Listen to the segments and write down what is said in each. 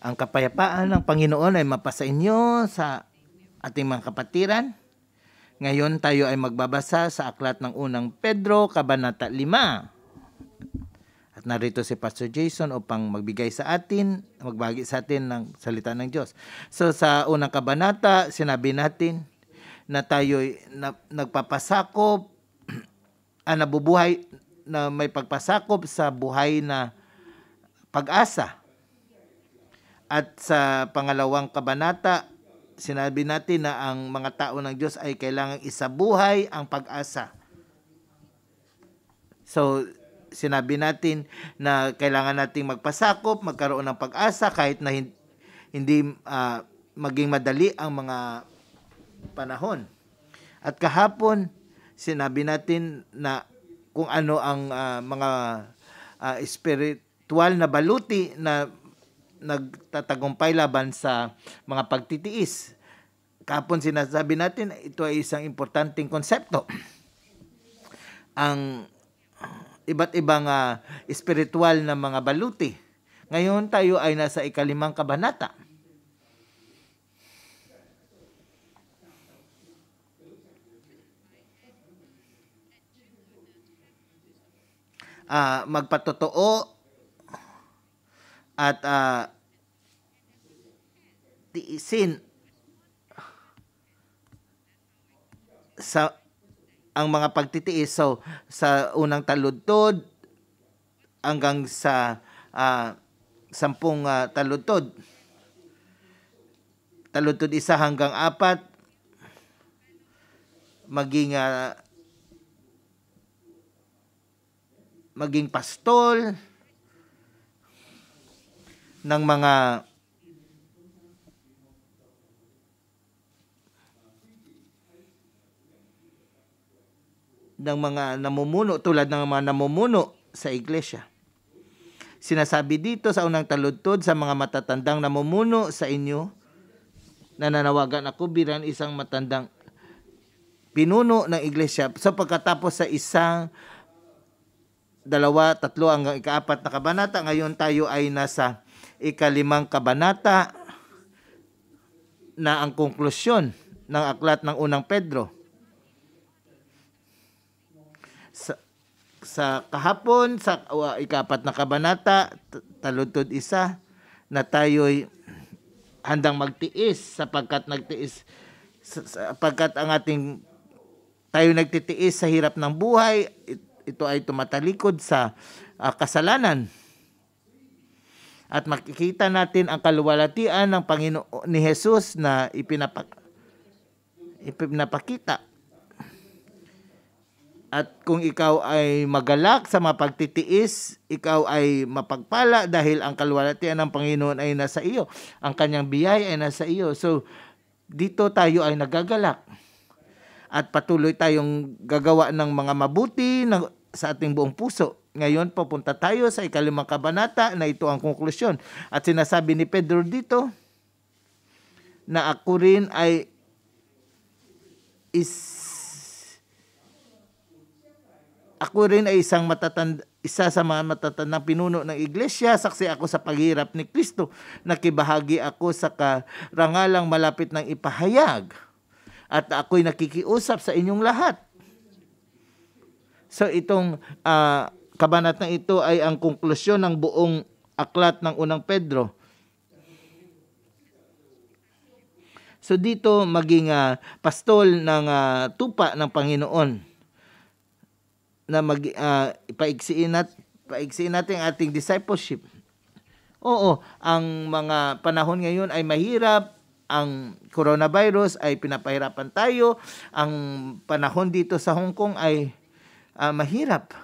Ang kapayapaan ng Panginoon ay mapasa inyo sa ating mga kapatiran. Ngayon tayo ay magbabasa sa aklat ng unang Pedro, Kabanata 5. At narito si Pastor Jason upang magbigay sa atin, magbagi sa atin ng salita ng Diyos. So sa unang kabanata, sinabi natin na tayo na, nagpapasakop, ah, nabubuhay, na may pagpasakop sa buhay na pag-asa at sa pangalawang kabanata, sinabi natin na ang mga tao ng Diyos ay kailangang isabuhay ang pag-asa. So, sinabi natin na kailangan nating magpasakop, magkaroon ng pag-asa kahit na hindi uh, maging madali ang mga panahon. At kahapon, sinabi natin na kung ano ang uh, mga uh, ah, spiritual na baluti na nagtatagumpay laban sa mga pagtitiis. Kapon sinasabi natin, ito ay isang importanteng konsepto. Ang iba't ibang uh, ah, spiritual na mga baluti. Ngayon tayo ay nasa ikalimang kabanata. Uh, magpatotoo at uh, tiisin sa ang mga pagtitiis. So, sa unang taludtod hanggang sa uh, sampung uh, taludtod. Taludtod isa hanggang apat maging uh, maging pastol, ng mga ng mga namumuno tulad ng mga namumuno sa iglesia. Sinasabi dito sa unang taludtod sa mga matatandang namumuno sa inyo na nanawagan ako bilang isang matandang pinuno ng iglesia. So pagkatapos sa isang dalawa, tatlo hanggang ikaapat na kabanata, ngayon tayo ay nasa ikalimang kabanata na ang konklusyon ng aklat ng unang Pedro. Sa, sa kahapon, sa uh, ikapat na kabanata, taluntod isa, na tayo'y handang magtiis sapagkat nagtiis sapagkat ang ating tayo nagtitiis sa hirap ng buhay, ito ay tumatalikod sa uh, kasalanan at makikita natin ang kaluwalhatian ng Panginoon ni Jesus na ipinapak ipinapakita. At kung ikaw ay magalak sa mapagtitiis, ikaw ay mapagpala dahil ang kaluwalhatian ng Panginoon ay nasa iyo. Ang kanyang biyay ay nasa iyo. So, dito tayo ay nagagalak. At patuloy tayong gagawa ng mga mabuti na, sa ating buong puso. Ngayon, papunta tayo sa ikalimang kabanata na ito ang konklusyon. At sinasabi ni Pedro dito na ako rin ay is ako rin ay isang matatanda isa sa mga matatandang pinuno ng iglesia, saksi ako sa paghirap ni Kristo. Nakibahagi ako sa karangalang malapit ng ipahayag. At ako'y nakikiusap sa inyong lahat. So itong uh, na ito ay ang konklusyon ng buong aklat ng unang Pedro. So dito maging uh, pastol ng uh, tupa ng Panginoon na mag uh, ah, paiksiin nat paiksiin natin ang ating discipleship. Oo, ang mga panahon ngayon ay mahirap, ang coronavirus ay pinapahirapan tayo, ang panahon dito sa Hong Kong ay uh, mahirap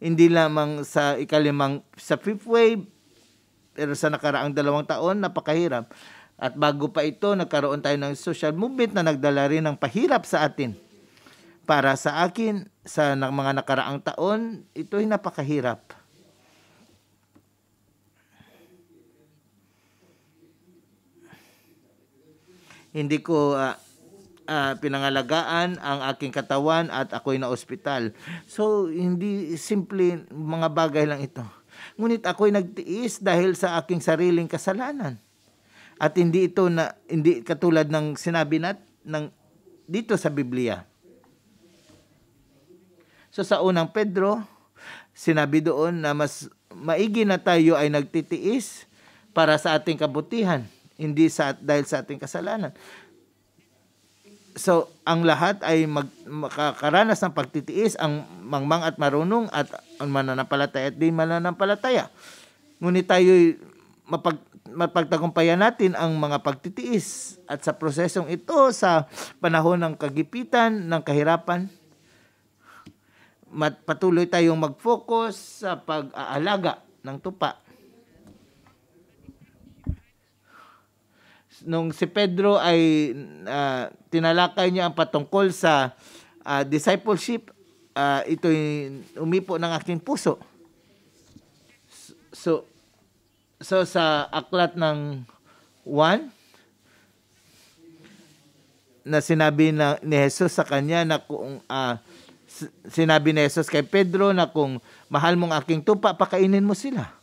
hindi lamang sa ikalimang, sa fifth wave, pero sa nakaraang dalawang taon, napakahirap. At bago pa ito, nagkaroon tayo ng social movement na nagdala rin ng pahirap sa atin. Para sa akin, sa mga nakaraang taon, ito ay napakahirap. Hindi ko uh, uh, pinangalagaan ang aking katawan at ako'y na ospital. So, hindi simple mga bagay lang ito. Ngunit ako'y nagtiis dahil sa aking sariling kasalanan. At hindi ito na hindi katulad ng sinabi nat ng dito sa Biblia. So sa unang Pedro, sinabi doon na mas maigi na tayo ay nagtitiis para sa ating kabutihan, hindi sa dahil sa ating kasalanan. So, ang lahat ay mag, makakaranas ng pagtitiis, ang mangmang at marunong at ang mananampalataya at di mananampalataya. Ngunit tayo'y mapag, mapagtagumpayan natin ang mga pagtitiis at sa prosesong ito sa panahon ng kagipitan, ng kahirapan, mat, patuloy tayong mag-focus sa pag-aalaga ng tupa nung si Pedro ay uh, tinalakay niya ang patungkol sa uh, discipleship, uh, ah, ito umipo ng aking puso. So, so sa aklat ng 1, na sinabi na, ni Jesus sa kanya na kung uh, sinabi ni Jesus kay Pedro na kung mahal mong aking tupa, pakainin mo sila.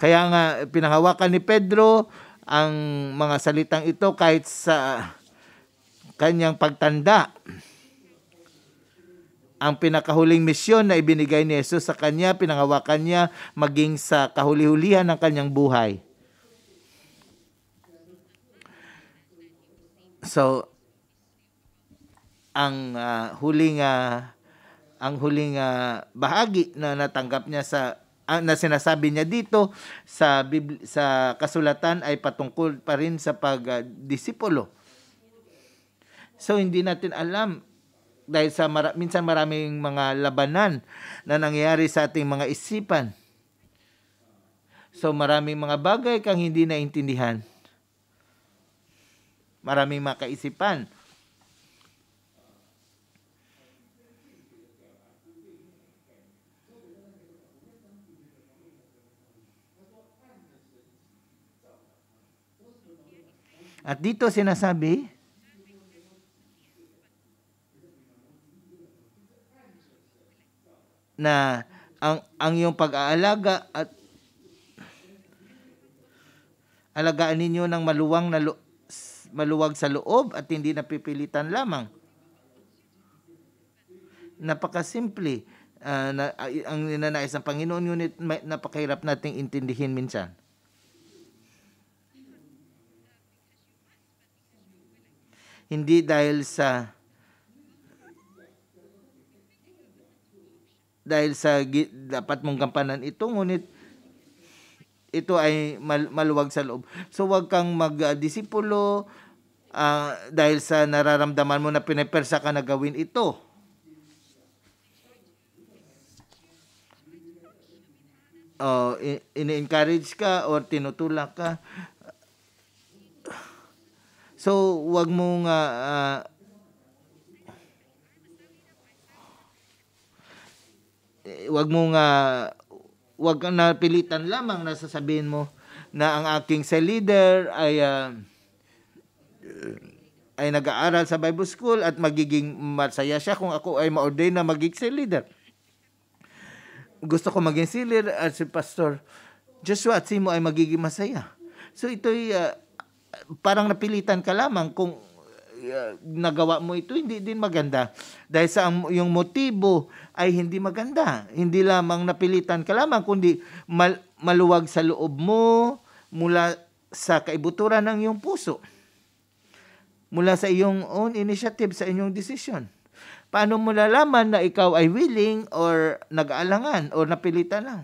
Kaya nga pinahawakan ni Pedro ang mga salitang ito kahit sa kanyang pagtanda. Ang pinakahuling misyon na ibinigay ni Jesus sa kanya, pinangawakan niya maging sa kahuli-hulihan ng kanyang buhay. So, ang uh, huling uh, ang huling uh, bahagi na natanggap niya sa na sinasabi niya dito sa Bibli- sa kasulatan ay patungkol pa rin sa pagdisipulo. so hindi natin alam dahil sa mara- minsan maraming mga labanan na nangyayari sa ating mga isipan. So maraming mga bagay kang hindi naintindihan. Maraming makaisipan At dito sinasabi, na ang ang yung pag-aalaga at alagaan ninyo ng maluwang na lo, maluwag sa loob at hindi napipilitan lamang. Napakasimple uh, na, ang ninanais ng Panginoon, ngunit napakahirap nating intindihin minsan. Hindi dahil sa dahil sa dapat mong gampanan ito, ngunit ito ay mal, maluwag sa loob. So wag kang magdisipulo uh, dahil sa nararamdaman mo na pinapersa ka na gawin ito. Oh, in encourage ka or tinutulak ka So, wag mong uh, ah, uh, eh, wag mong uh, wag kang napilitan lamang na sasabihin mo na ang aking cell leader ay uh, ay nag-aaral sa Bible School at magiging masaya siya kung ako ay ma-ordain na magiging cell leader. Gusto ko maging cell leader at si pastor Joshua at si mo ay magiging masaya. So ito'y uh, parang napilitan ka lamang kung uh, nagawa mo ito hindi din maganda dahil sa ang, yung motibo ay hindi maganda hindi lamang napilitan ka lamang kundi mal, maluwag sa loob mo mula sa kaibuturan ng iyong puso mula sa iyong own initiative sa inyong decision paano mo lalaman na ikaw ay willing or nag-aalangan or napilitan lang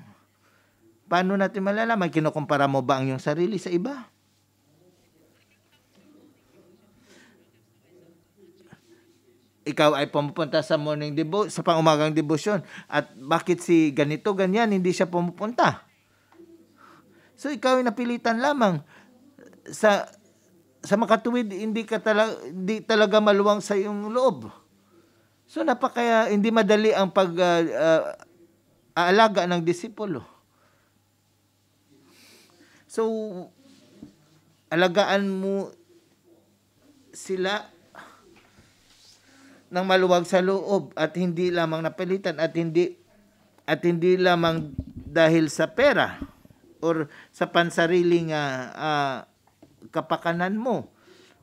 paano natin malalaman kinukumpara mo ba ang iyong sarili sa iba ikaw ay pumupunta sa morning devo sa pangumagang debosyon at bakit si ganito ganyan hindi siya pumupunta so ikaw ay napilitan lamang sa sa makatuwid hindi ka talaga hindi talaga maluwang sa iyong loob so napaka hindi madali ang pag uh, uh, aalaga ng disipulo so alagaan mo sila ng maluwag sa loob at hindi lamang napilitan at hindi at hindi lamang dahil sa pera or sa pansariling uh, uh, kapakanan mo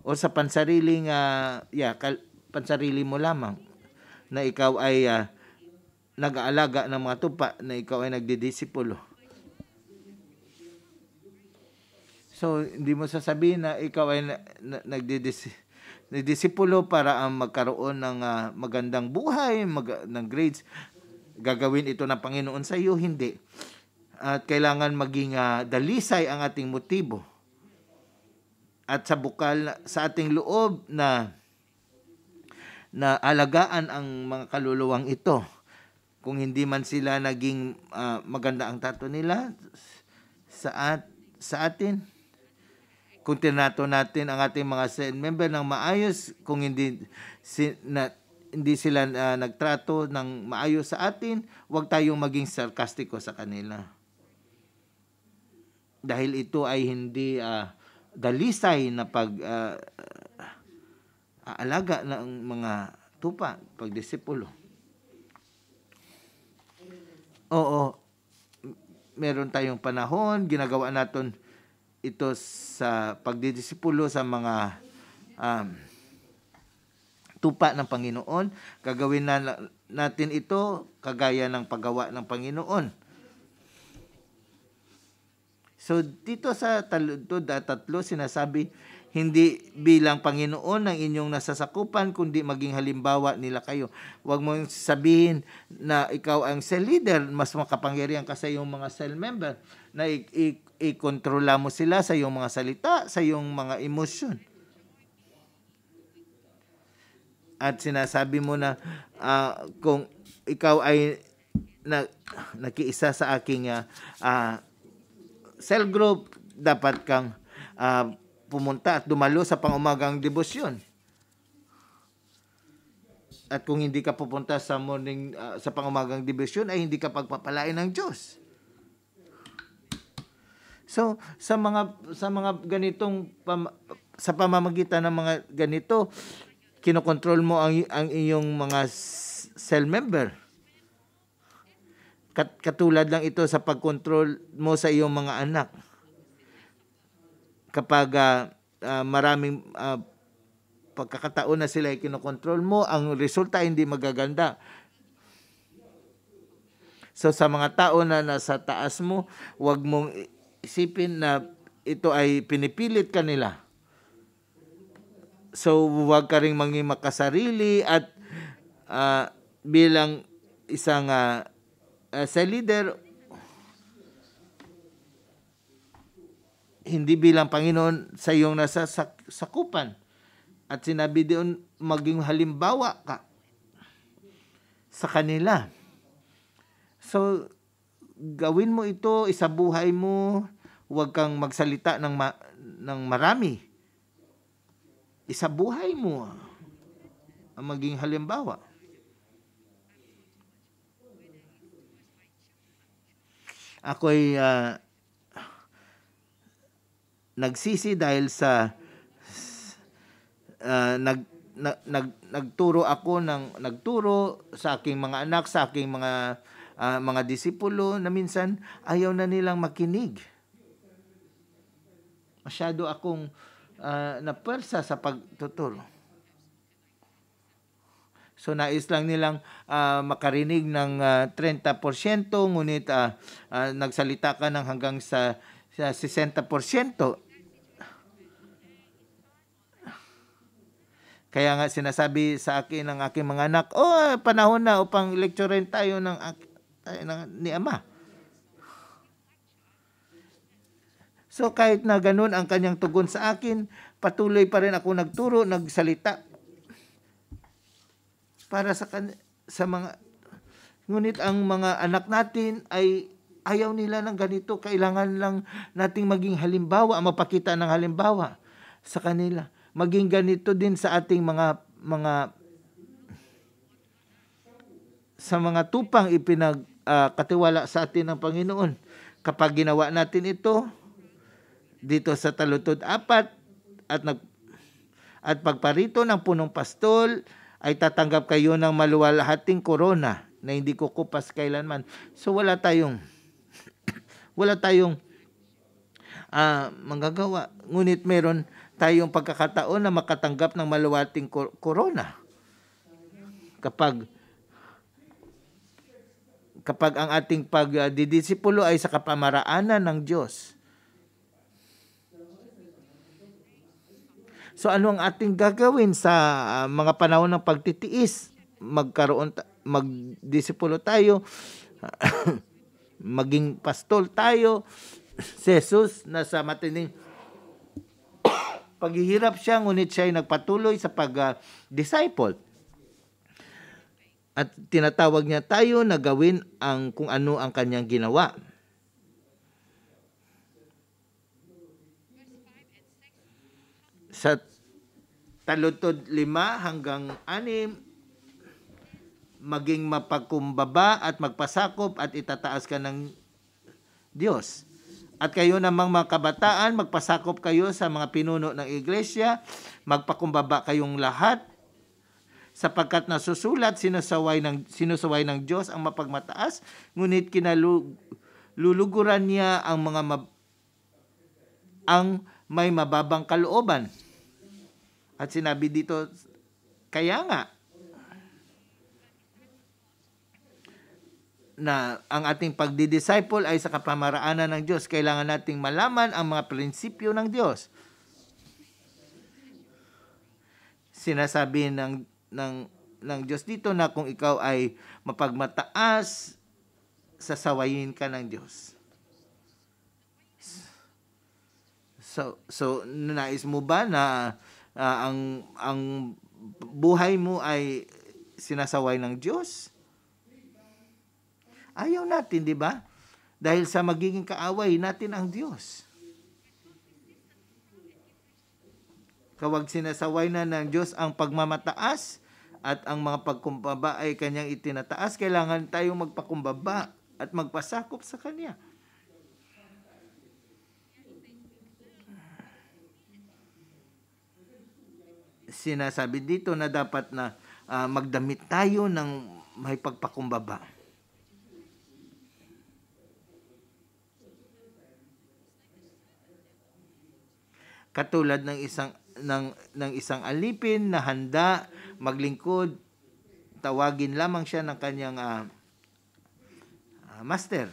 o sa pansariling uh, yeah, kal- pansarili mo lamang na ikaw ay uh, nag-aalaga ng mga tupa na ikaw ay nagdidisipulo. So, hindi mo sasabihin na ikaw ay na, na, nagdidisipulo ni disipulo para ang magkaroon ng uh, magandang buhay, mag, ng grades. Gagawin ito ng Panginoon sa iyo, hindi. At kailangan maging uh, dalisay ang ating motibo. At sa bukal sa ating loob na na alagaan ang mga kaluluwang ito. Kung hindi man sila naging uh, maganda ang tato nila sa at, sa atin kung tinato natin ang ating mga SEN member ng maayos kung hindi si, na, hindi sila uh, nagtrato ng maayos sa atin, huwag tayong maging sarkastiko sa kanila. Dahil ito ay hindi uh, dalisay na pag uh, aalaga ng mga tupa, pag pagdisipulo. Oo, meron tayong panahon, ginagawa natin ito sa pagdidisipulo sa mga um, tupa ng Panginoon. Gagawin na natin ito kagaya ng paggawa ng Panginoon. So dito sa taludtod at tatlo sinasabi hindi bilang Panginoon ang inyong nasasakupan kundi maging halimbawa nila kayo. Huwag mong sabihin na ikaw ang cell leader, mas makapangyarihan ka sa iyong mga cell member na i- i- ikontrola mo sila sa iyong mga salita, sa iyong mga emosyon. At sinasabi mo na uh, kung ikaw ay na, nakiisa sa aking uh, uh, cell group, dapat kang uh, pumunta at dumalo sa pangumagang debosyon at kung hindi ka pupunta sa morning uh, sa pangumagang debosyon ay hindi ka pagpapalain ng Diyos. So sa mga sa mga ganitong pam, sa pamamagitan ng mga ganito kinokontrol mo ang ang iyong mga cell member. Kat, katulad lang ito sa pagkontrol mo sa iyong mga anak. Kapag uh, uh, maraming uh, pagkakataon na sila ay kinokontrol mo, ang resulta hindi magaganda. So sa mga tao na nasa taas mo, wag mong isipin na ito ay pinipilit kanila. So, huwag ka rin maging makasarili at uh, bilang isang uh, ah, as ah, a leader, hindi bilang Panginoon sa iyong nasa sakupan. At sinabi doon, maging halimbawa ka sa kanila. So, gawin mo ito, isa buhay mo, huwag kang magsalita ng, ma- ng marami. buhay mo ang maging halimbawa. Ako'y uh, nagsisi dahil sa uh, nag, nag nagturo ako ng nagturo sa aking mga anak, sa aking mga uh, mga disipulo na minsan ayaw na nilang makinig. Masyado akong uh, ah, napersa sa pagtuturo. So nais lang nilang uh, makarinig ng uh, 30%, ngunit uh, uh, nagsalita ka ng hanggang sa, sa 60%. Kaya nga sinasabi sa akin ng aking mga anak, oh, panahon na upang lecturein tayo ng aking ay, ng, ni Ama. So kahit na ganun ang kanyang tugon sa akin, patuloy pa rin ako nagturo, nagsalita para sa sa mga ngunit ang mga anak natin ay ayaw nila ng ganito, kailangan lang nating maging halimbawa, mapakita ng halimbawa sa kanila. Maging ganito din sa ating mga mga sa mga tupang ipinag uh, katiwala sa atin ng Panginoon. Kapag ginawa natin ito, dito sa talutod apat at nag at pagparito ng punong pastol ay tatanggap kayo ng maluwalhating korona na hindi kukupas kailanman. So wala tayong wala tayong uh, ah, magagawa. Ngunit meron tayong pagkakataon na makatanggap ng maluwalhating korona kapag kapag ang ating pagdidisipulo ay sa kapamaraanan ng Diyos. So ano ang ating gagawin sa ah, mga panahon ng pagtitiis? Magkaroon magdisipulo tayo, maging pastol tayo. Si Jesus na sa matinding paghihirap siya ngunit siya ay nagpatuloy sa pag-disciple. Ah, uh, at tinatawag niya tayo na gawin ang kung ano ang kanyang ginawa. Sa talutod lima hanggang anim, maging mapagkumbaba at magpasakop at itataas ka ng Diyos. At kayo namang mga kabataan, magpasakop kayo sa mga pinuno ng iglesia, magpakumbaba kayong lahat, sapagkat nasusulat sinusaway ng sinusaway ng Diyos ang mapagmataas ngunit kinaluluguran niya ang mga mab- ang may mababang kalooban. At sinabi dito kaya nga na ang ating pagdi-disciple ay sa kapamaraanan ng Diyos. Kailangan nating malaman ang mga prinsipyo ng Diyos. Sinasabi ng ng ng Diyos dito na kung ikaw ay mapagmataas, sasawayin ka ng Diyos. So, so nais mo ba na uh, ang ang buhay mo ay sinasaway ng Diyos? Ayaw natin, di ba? Dahil sa magiging kaaway natin ang Diyos. Kawag sinasaway na ng Diyos ang pagmamataas at ang mga pagkumbaba ay kanyang itinataas, kailangan tayong magpakumbaba at magpasakop sa kanya. Sinasabi dito na dapat na uh, magdamit tayo ng may pagpakumbaba. Katulad ng isang ng ng isang alipin na handa maglingkod, tawagin lamang siya ng kanyang uh, uh, master.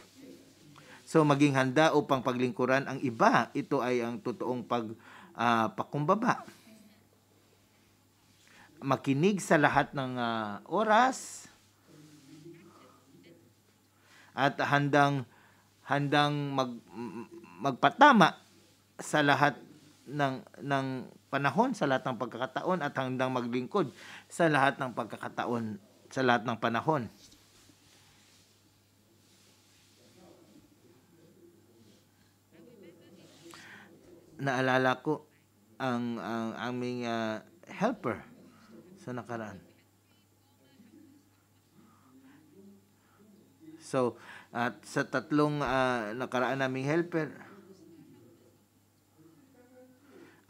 So maging handa upang paglingkuran ang iba, ito ay ang totoong pag uh, pakumbaba. Makinig sa lahat ng uh, oras at handang handang mag magpatama sa lahat ng, ng panahon sa lahat ng pagkakataon at handang maglingkod sa lahat ng pagkakataon, sa lahat ng panahon. Naalala ko ang, ang aming uh, helper sa nakaraan. So, at sa tatlong uh, nakaraan naming helper,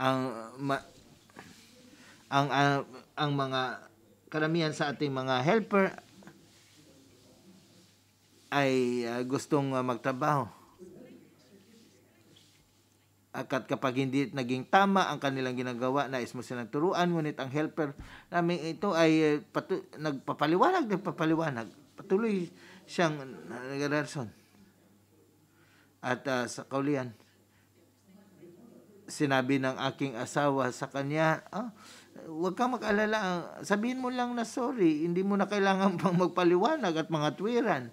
ang ma, ang, ang ang mga karamihan sa ating mga helper ay uh, gustong uh, magtrabaho. Akat kapag hindi naging tama ang kanilang ginagawa, nais mo silang turuan, ngunit ang helper namin ito ay uh, patu- nagpapaliwanag, nagpapaliwanag. Patuloy siyang ah, nagadarson. At uh, sa kaulian sinabi ng aking asawa sa kanya, ah, huwag kang mag-alala. Ah, sabihin mo lang na sorry. Hindi mo na kailangan pang magpaliwanag at mga tuwiran.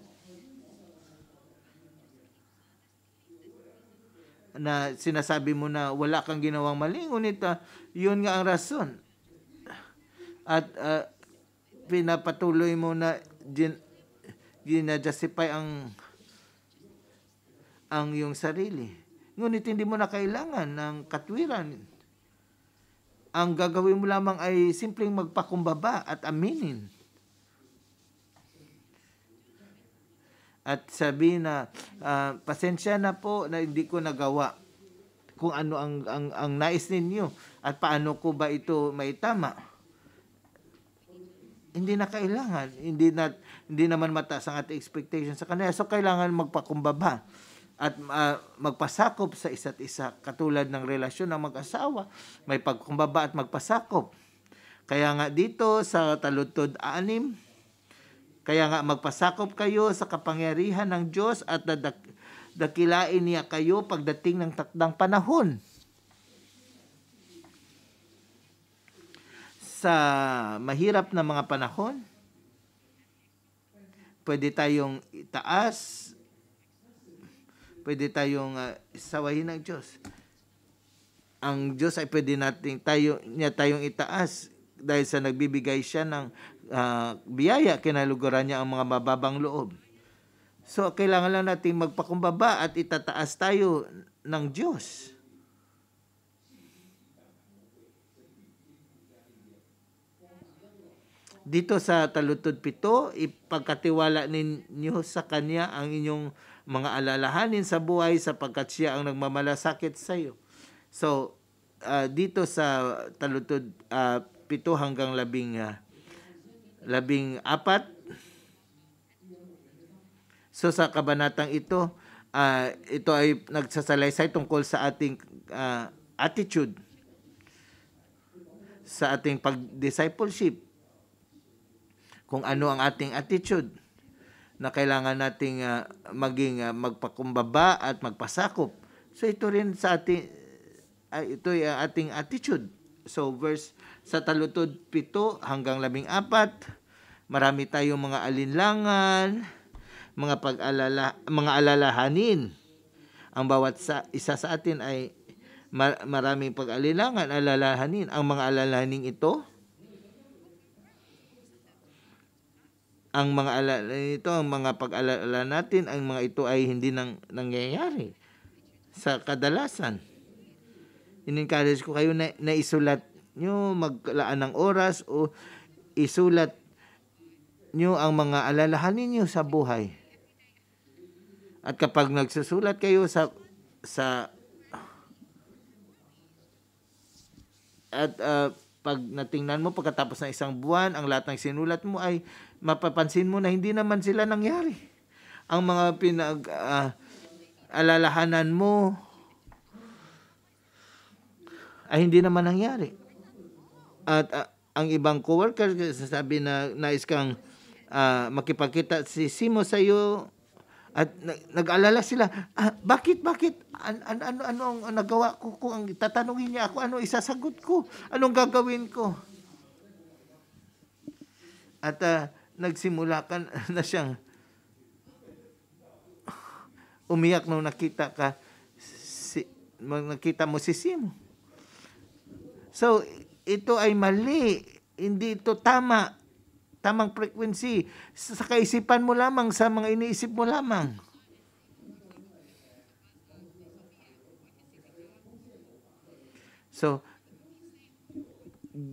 na sinasabi mo na wala kang ginawang mali, ngunit uh, yun nga ang rason. At uh, pinapatuloy mo na gin, ginajustify ang ang iyong sarili. Ngunit hindi mo na kailangan ng katwiran. Ang gagawin mo lamang ay simpleng magpakumbaba at aminin. At sabi na, uh, pasensya na po na hindi ko nagawa kung ano ang, ang, ang nais ninyo at paano ko ba ito maitama. Hindi na kailangan. Hindi, na, hindi naman mataas ang ating expectation sa kanya. So, kailangan magpakumbaba at uh, magpasakop sa isa't isa katulad ng relasyon ng mag-asawa may pagkumbaba at magpasakop kaya nga dito sa taludtod 6 kaya nga magpasakop kayo sa kapangyarihan ng Diyos at dadak dakilain niya kayo pagdating ng takdang panahon sa mahirap na mga panahon pwede tayong itaas pwede tayong uh, sawahin ng Diyos. Ang Diyos ay pwede natin tayo, niya tayong itaas dahil sa nagbibigay siya ng uh, biyaya, kinaluguran niya ang mga mababang loob. So, kailangan lang natin magpakumbaba at itataas tayo ng Diyos. dito sa talutod pito, ipagkatiwala ninyo sa Kanya ang inyong mga alalahanin sa buhay sapagkat siya ang nagmamalasakit sa iyo. So, uh, dito sa talutod uh, pito hanggang labing, uh, labing apat, so sa kabanatang ito, uh, ito ay nagsasalaysay tungkol sa ating uh, attitude sa ating pag-discipleship kung ano ang ating attitude na kailangan nating uh, maging uh, magpakumbaba at magpasakop. So ito rin sa ating uh, ah, ito ay uh, ating attitude. So verse sa talutod 7 hanggang 14, marami tayong mga alinlangan, mga pag-alala, mga alalahanin. Ang bawat sa, isa sa atin ay mar, maraming pag-alinlangan, alalahanin. Ang mga alalahaning ito ang mga ala ito ang mga pag-alala natin ang mga ito ay hindi nang nangyayari sa kadalasan in-encourage ko kayo na, na isulat nyo maglaan ng oras o isulat nyo ang mga alalahanin niyo sa buhay at kapag nagsusulat kayo sa sa at uh, pag natingnan mo pagkatapos ng isang buwan, ang lahat ng sinulat mo ay mapapansin mo na hindi naman sila nangyari. Ang mga pinag uh, alalahanan mo ay hindi naman nangyari. At uh, ang ibang coworker sasabi na nais kang uh, makipagkita si Simo sa iyo at nag-alala sila, ah, bakit, bakit? An, an, ano, ano ang nagawa ko? Kung ang tatanungin niya ako, ano isasagot ko? Anong gagawin ko? At uh, nagsimula ka na siyang umiyak nung nakita ka si, nakita mo si Simo. So, ito ay mali. Hindi ito tama tamang frequency, sa kaisipan mo lamang, sa mga iniisip mo lamang. So,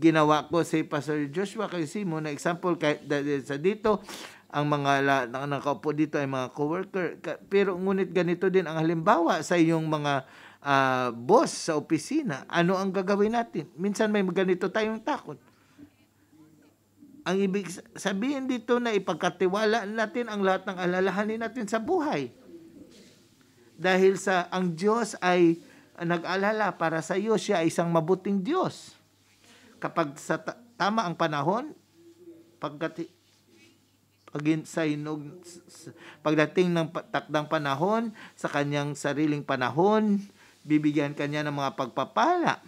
ginawa ko si Pastor Joshua kasi Simon na example kahit sa dito ang mga nakaupo dito ay mga coworker pero ngunit ganito din ang halimbawa sa iyong mga uh, boss sa opisina ano ang gagawin natin minsan may ganito tayong takot ang ibig sabihin dito na ipagkatiwala natin ang lahat ng alalahanin natin sa buhay. Dahil sa ang Diyos ay nag-alala para sa iyo, siya ay isang mabuting Diyos. Kapag sa tama ang panahon, pagkati pagin sa inog pagdating ng takdang panahon sa kanyang sariling panahon bibigyan kanya ng mga pagpapala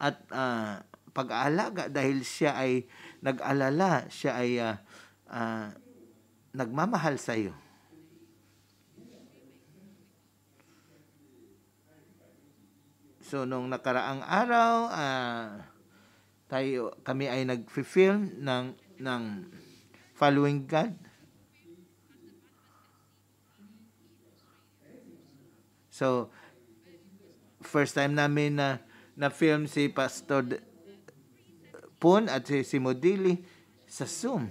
at uh, pag-aalaga dahil siya ay nag-alala, siya ay uh, uh, nagmamahal sa iyo. So nung nakaraang araw, uh, tayo kami ay nag-film ng ng following God. So first time namin na na film si Pastor Pun at si Modili sa Zoom.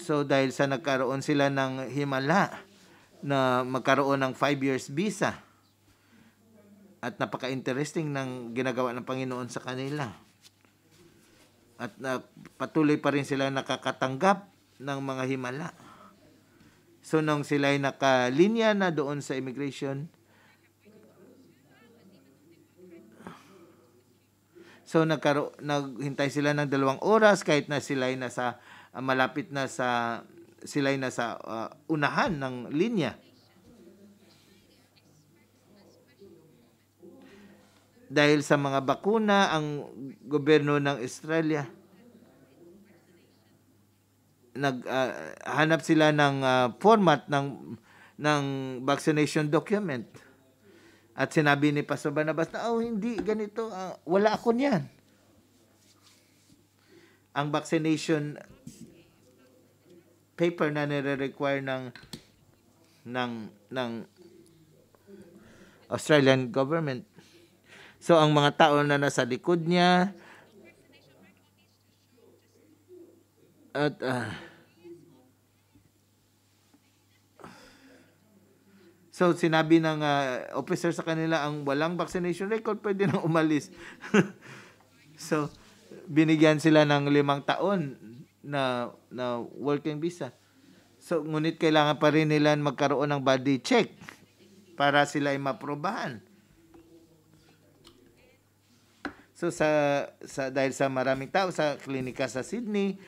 So dahil sa nagkaroon sila ng himala na magkaroon ng 5 years visa at napaka-interesting ng ginagawa ng Panginoon sa kanila. At uh, patuloy pa rin sila nakakatanggap ng mga himala. So nung sila ay nakalinya na doon sa immigration, So nagkaro naghintay sila ng dalawang oras kahit na sila ay nasa uh, malapit na sa sila ay nasa uh, unahan ng linya. Dahil sa mga bakuna, ang gobyerno ng Australia naghanap ah, uh, sila ng uh, format ng ng vaccination document. At sinabi ni Pastor Barnabas na, oh, hindi, ganito, uh, wala ako niyan. Ang vaccination paper na nire-require ng ng ng Australian government. So ang mga tao na nasa likod niya at uh, So sinabi ng uh, officer sa kanila ang walang vaccination record pwede nang umalis. so binigyan sila ng limang taon na na working visa. So ngunit kailangan pa rin nila magkaroon ng body check para sila ay maprobahan. So sa sa dahil sa maraming tao sa klinika sa Sydney,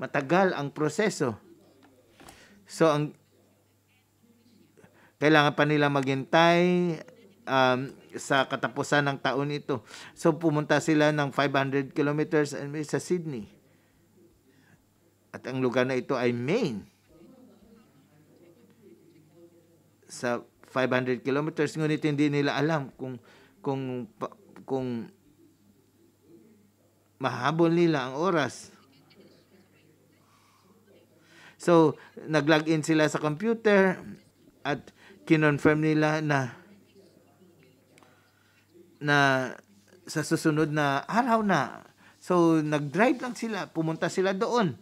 Matagal ang proseso. So, ang kailangan pa nila maghintay um, sa katapusan ng taon ito. So, pumunta sila ng 500 kilometers sa Sydney. At ang lugar na ito ay Maine. Sa 500 kilometers, ngunit hindi nila alam kung kung kung mahabol nila ang oras So, nag in sila sa computer at kinonfirm nila na na sa susunod na araw na. So, nag-drive lang sila. Pumunta sila doon.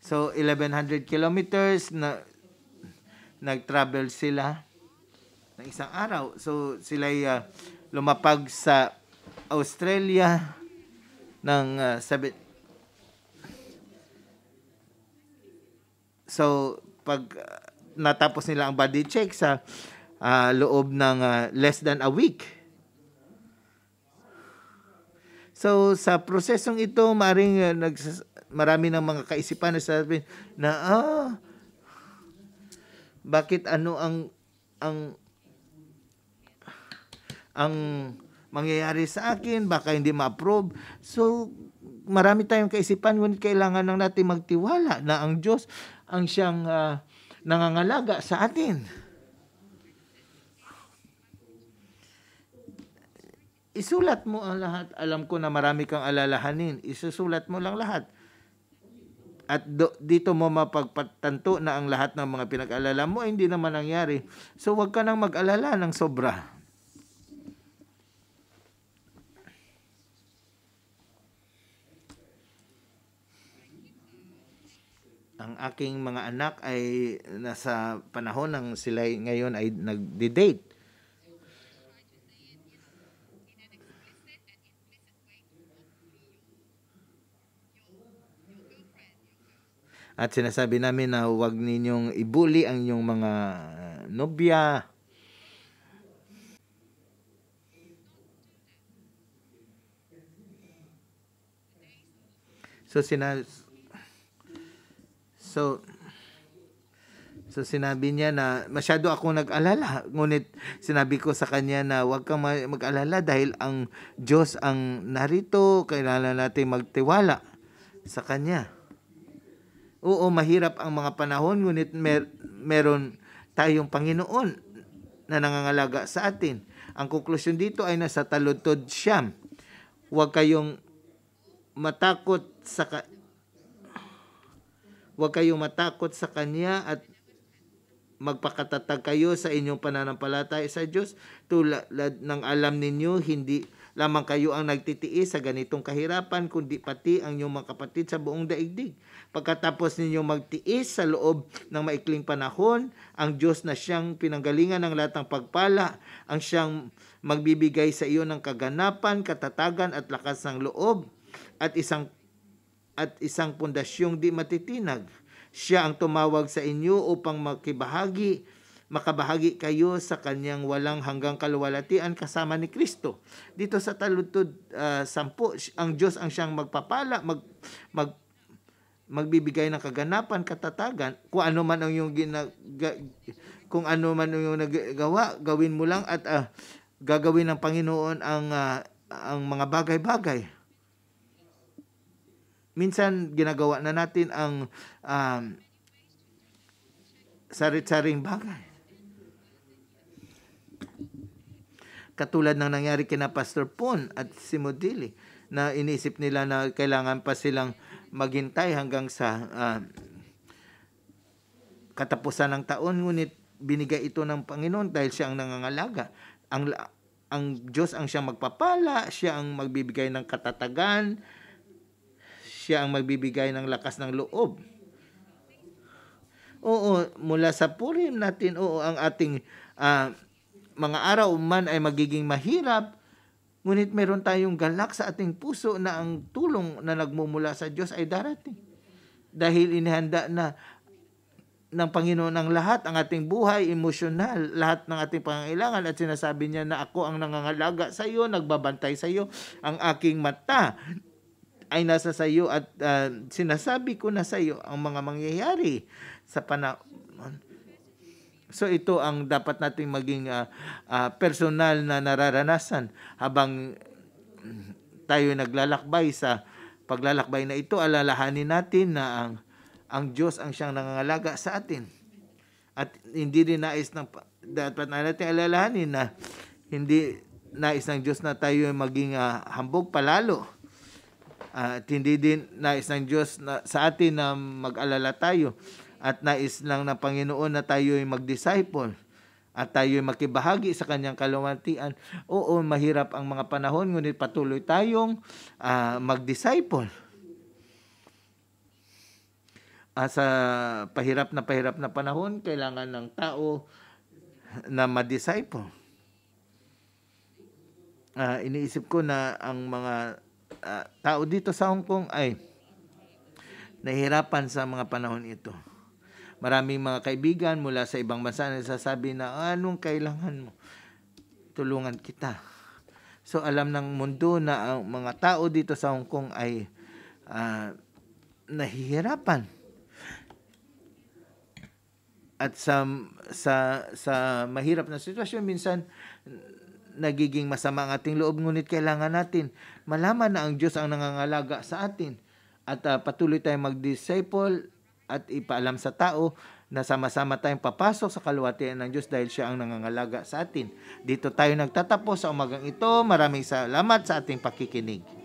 So, 1,100 kilometers na nag-travel sila ng isang araw. So, sila uh, ah, lumapag sa Australia ng uh, So pag uh, natapos nila ang body check sa uh, loob ng uh, less than a week. So sa prosesong ito, maring uh, nags- marami ng mga kaisipan na sabi na ah, bakit ano ang ang ang mangyayari sa akin, baka hindi ma-approve. So, marami tayong kaisipan, ngunit kailangan lang natin magtiwala na ang Diyos ang siyang uh, nangangalaga sa atin. Isulat mo ang lahat. Alam ko na marami kang alalahanin. Isusulat mo lang lahat. At do, dito mo mapagpatanto na ang lahat ng mga pinag-alala mo ay hindi naman nangyari. So, huwag ka nang mag-alala ng sobra. ang aking mga anak ay nasa panahon ng sila ngayon ay nagde-date. At sinasabi namin na huwag ninyong ibuli ang inyong mga ah, nobya. So sinas So, so sinabi niya na masyado ako nag-alala. Ngunit sinabi ko sa kanya na huwag kang mag-alala dahil ang Diyos ang narito. Kailangan natin magtiwala sa Kanya. Oo, mahirap ang mga panahon. Ngunit mer- meron tayong Panginoon na nangangalaga sa atin. Ang konklusyon dito ay nasa talutod siyam. Huwag kayong matakot sa ka- Huwag kayong matakot sa Kanya at magpakatatag kayo sa inyong pananampalataya sa Diyos. Tulad ng alam ninyo, hindi lamang kayo ang nagtitiis sa ganitong kahirapan, kundi pati ang inyong mga kapatid sa buong daigdig. Pagkatapos ninyong magtiis sa loob ng maikling panahon, ang Diyos na siyang pinanggalingan ng lahat ng pagpala, ang siyang magbibigay sa iyo ng kaganapan, katatagan at lakas ng loob at isang at isang pundasyong di matitinag. Siya ang tumawag sa inyo upang makibahagi, makabahagi kayo sa kanyang walang hanggang kaluwalatian kasama ni Kristo. Dito sa talutod uh, ah, sampu, ang Diyos ang siyang magpapala, mag, mag, magbibigay ng kaganapan, katatagan, kung ano man ang iyong ginaga, kung ano man ang iyong nagagawa, gawin mo lang at uh, gagawin ng Panginoon ang uh, ang mga bagay-bagay minsan ginagawa na natin ang um, sari-saring bagay. Katulad ng nangyari kina Pastor Poon at si Modili na inisip nila na kailangan pa silang maghintay hanggang sa uh, katapusan ng taon ngunit binigay ito ng Panginoon dahil siya ang nangangalaga. Ang ang Diyos ang siyang magpapala, siya ang magbibigay ng katatagan, siya ang magbibigay ng lakas ng loob. Oo, mula sa purim natin, oo, ang ating uh, mga araw man ay magiging mahirap, ngunit meron tayong galak sa ating puso na ang tulong na nagmumula sa Diyos ay darating. Dahil inihanda na ng Panginoon ng lahat, ang ating buhay, emosyonal, lahat ng ating pangangailangan at sinasabi niya na ako ang nangangalaga sa iyo, nagbabantay sa iyo, ang aking mata ay nasa sa iyo at uh, sinasabi ko na sa iyo ang mga mangyayari sa panahon. So ito ang dapat nating maging uh, uh, personal na nararanasan habang tayo naglalakbay sa paglalakbay na ito alalahanin natin na ang ang Diyos ang siyang nangangalaga sa atin. At hindi rin nais ng dapat na natin alalahanin na hindi nais ng Diyos na tayo maging uh, hambog palalo Uh, at hindi din nais ng Diyos na, sa atin na mag-alala tayo at nais lang na Panginoon na tayo ay mag-disciple at tayo ay makibahagi sa kanyang kalamantian. Oo, mahirap ang mga panahon, ngunit patuloy tayong uh, mag-disciple. Uh, sa pahirap na pahirap na panahon, kailangan ng tao na ma-disciple. Uh, iniisip ko na ang mga uh, tao dito sa Hong Kong ay nahihirapan sa mga panahon ito. Maraming mga kaibigan mula sa ibang bansa na sasabi na anong kailangan mo? Tulungan kita. So alam ng mundo na ang mga tao dito sa Hong Kong ay uh, nahihirapan. At sa sa sa mahirap na sitwasyon minsan nagiging masama ang ating loob ngunit kailangan natin malaman na ang Diyos ang nangangalaga sa atin at uh, patuloy tayong mag-disciple at ipaalam sa tao na sama-sama tayong papasok sa kaluwatian ng Diyos dahil siya ang nangangalaga sa atin. Dito tayo nagtatapos sa umagang ito. Maraming salamat sa ating pakikinig.